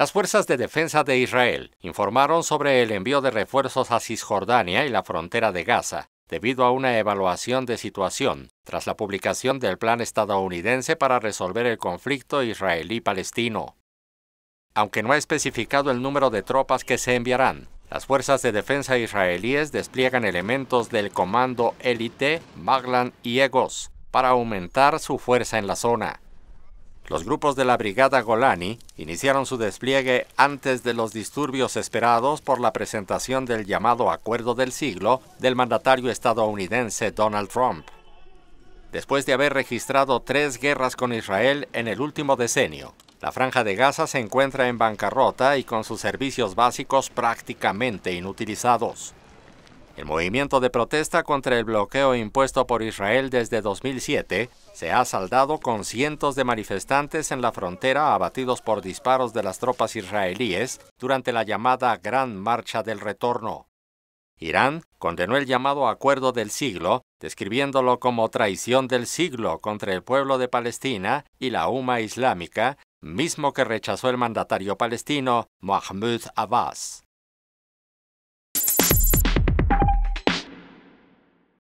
Las fuerzas de defensa de Israel informaron sobre el envío de refuerzos a Cisjordania y la frontera de Gaza, debido a una evaluación de situación tras la publicación del plan estadounidense para resolver el conflicto israelí-palestino. Aunque no ha especificado el número de tropas que se enviarán, las fuerzas de defensa israelíes despliegan elementos del comando élite Maglan y Egos para aumentar su fuerza en la zona. Los grupos de la Brigada Golani iniciaron su despliegue antes de los disturbios esperados por la presentación del llamado Acuerdo del Siglo del mandatario estadounidense Donald Trump. Después de haber registrado tres guerras con Israel en el último decenio, la franja de Gaza se encuentra en bancarrota y con sus servicios básicos prácticamente inutilizados. El movimiento de protesta contra el bloqueo impuesto por Israel desde 2007 se ha saldado con cientos de manifestantes en la frontera abatidos por disparos de las tropas israelíes durante la llamada Gran Marcha del Retorno. Irán condenó el llamado Acuerdo del Siglo, describiéndolo como traición del siglo contra el pueblo de Palestina y la UMA islámica, mismo que rechazó el mandatario palestino Mahmoud Abbas.